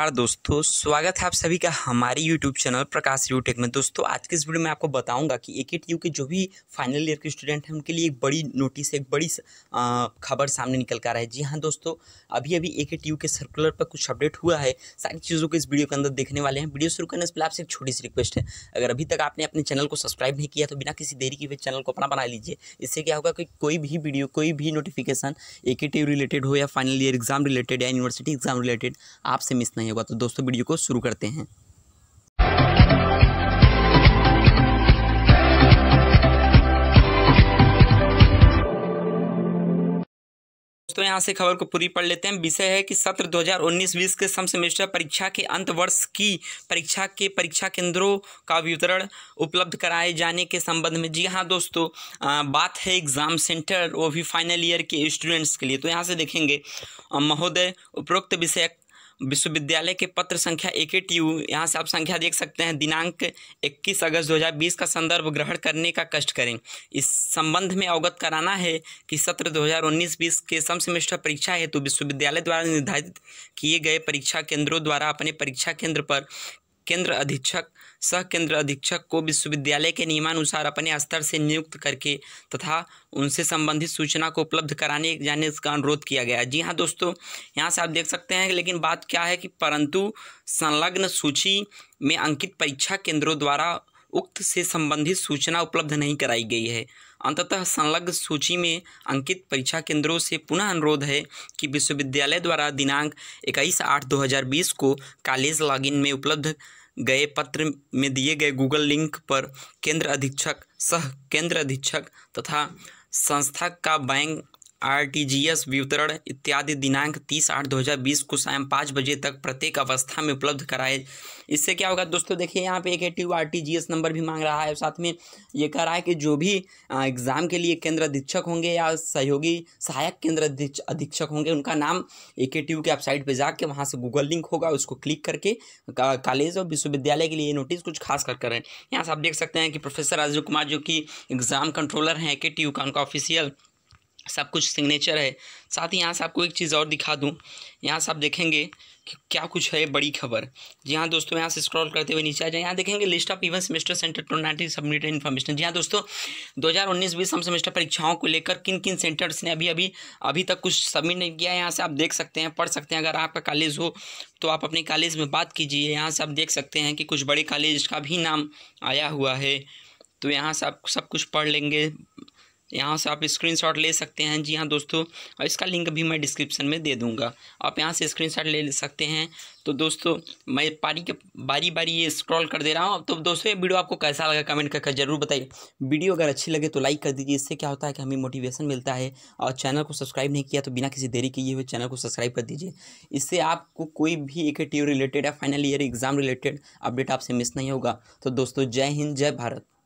नमस्कार दोस्तों स्वागत है आप सभी का हमारे YouTube channel Prakash U tech में दोस्तों आज के इस वीडियो में आपको बताऊंगा कि ए के टी यू के जो भी फाइनल ईयर के स्टूडेंट हैं उनके लिए एक बड़ी नोटिस एक बड़ी खबर सामने निकल कर आ रहा है जी हाँ दोस्तों अभी अभी ए के टी यू के सर्कुलर पर कुछ अपडेट हुआ है सारी चीज़ों को इस वीडियो के अंदर देखने वाले हैं वीडियो शुरू करने से पहले आपसे एक छोटी सी रिक्वेस्ट है अगर अभी तक आपने अपने चैनल को सब्सक्राइब नहीं किया तो बिना किसी देरी के चैनल को अपना बना लीजिए इससे क्या होगा कि कोई भी वीडियो कोई भी नोटिफिकेशन ए रिलेटेड हो या फाइनल ईयर एग्जाम रिलेटेड या यूनिवर्सिटी एग्जाम रिलेटेड आपसे मिस नहीं नहीं होगा तो दोस्तों वीडियो को शुरू करते हैं तो यहाँ से खबर को पूरी पढ़ लेते हैं विषय है कि सत्र 2019-20 के सम सेमेस्टर परीक्षा के अंत वर्ष की परीक्षा के परीक्षा केंद्रों का वितरण उपलब्ध कराए जाने के संबंध में जी हाँ दोस्तों आ, बात है एग्जाम सेंटर वो भी फाइनल ईयर के स्टूडेंट्स के लिए तो यहाँ से देखेंगे महोदय उपरोक्त विषय विश्वविद्यालय के पत्र संख्या एक एट यू यहाँ से आप संख्या देख सकते हैं दिनांक 21 अगस्त 2020 का संदर्भ ग्रहण करने का कष्ट करें इस संबंध में अवगत कराना है कि सत्र 2019-20 के सम सेमेस्टर परीक्षा हेतु तो विश्वविद्यालय द्वारा निर्धारित किए गए परीक्षा केंद्रों द्वारा अपने परीक्षा केंद्र पर केंद्र अधीक्षक सह केंद्र अधीक्षक को विश्वविद्यालय के नियमानुसार अपने स्तर से नियुक्त करके तथा उनसे संबंधित सूचना को उपलब्ध कराने जाने का अनुरोध किया गया जी हाँ दोस्तों यहाँ से आप देख सकते हैं लेकिन बात क्या है कि परंतु संलग्न सूची में अंकित परीक्षा केंद्रों द्वारा उक्त से संबंधित सूचना उपलब्ध नहीं कराई गई है अंततः संलग्न सूची में अंकित परीक्षा केंद्रों से पुनः अनुरोध है कि विश्वविद्यालय द्वारा दिनांक इक्कीस आठ दो हज़ार बीस को कॉलेज लॉगिन में उपलब्ध गए पत्र में दिए गए गूगल लिंक पर केंद्र अधीक्षक सह केंद्र अधीक्षक तथा संस्था का बैंक आरटीजीएस वितरण इत्यादि दिनांक तीस आठ दो हज़ार बीस को शाम पाँच बजे तक प्रत्येक अवस्था में उपलब्ध कराए इससे क्या होगा दोस्तों देखिए यहाँ पे एक एक्टिव आरटीजीएस नंबर भी मांग रहा है साथ में ये कह रहा है कि जो भी एग्ज़ाम के लिए केंद्र अधीक्षक होंगे या सहयोगी सहायक केंद्र अधीक्षक होंगे उनका नाम ए के टी के वेबसाइट पर जाके वहाँ से गूगल लिंक होगा उसको क्लिक करके कॉलेज और विश्वविद्यालय के लिए नोटिस कुछ खास कर करें रहे हैं यहाँ से आप देख सकते हैं कि प्रोफेसर राजीव कुमार जो कि एग्ज़ाम कंट्रोलर हैं ए के का उनका ऑफिशियल सब कुछ सिग्नेचर है साथ ही यहाँ से आपको एक चीज़ और दिखा दूँ यहाँ से आप देखेंगे कि क्या कुछ है बड़ी खबर जी हाँ दोस्तों यहाँ से स्क्रॉल करते हुए नीचे आ जाए यहाँ देखेंगे list of even semester center टोनाटी सबमिटेड इन्फॉर्मेशन जी हाँ दोस्तों 2019-20 हम सेमेस्टर परीक्षाओं को लेकर किन किन सेंटर्स ने अभी अभी अभी तक कुछ सबमिट नहीं किया है यहाँ से आप देख सकते हैं पढ़ सकते हैं अगर आपका कॉलेज हो तो आप अपने कॉलेज में बात कीजिए यहाँ से आप देख सकते हैं कि कुछ बड़े कॉलेज का भी नाम आया हुआ है तो यहाँ से आप सब कुछ पढ़ लेंगे यहाँ से आप स्क्रीनशॉट ले सकते हैं जी हाँ दोस्तों और इसका लिंक भी मैं डिस्क्रिप्शन में दे दूँगा आप यहाँ से स्क्रीनशॉट ले सकते हैं तो दोस्तों मैं पारी के बारी बारी ये स्क्रॉल कर दे रहा हूँ तो दोस्तों ये वीडियो आपको कैसा लगा कमेंट करके ज़रूर बताइए वीडियो अगर अच्छी लगे तो लाइक कर दीजिए इससे क्या होता है कि हमें मोटिवेशन मिलता है और चैनल को सब्सक्राइब नहीं किया तो बिना किसी देरी किए हुए चैनल को सब्सक्राइब कर दीजिए इससे आपको कोई भी एक ट्यू रिलेटेड या final year exam related update आपसे मिस नहीं होगा तो दोस्तों जय हिंद जय भारत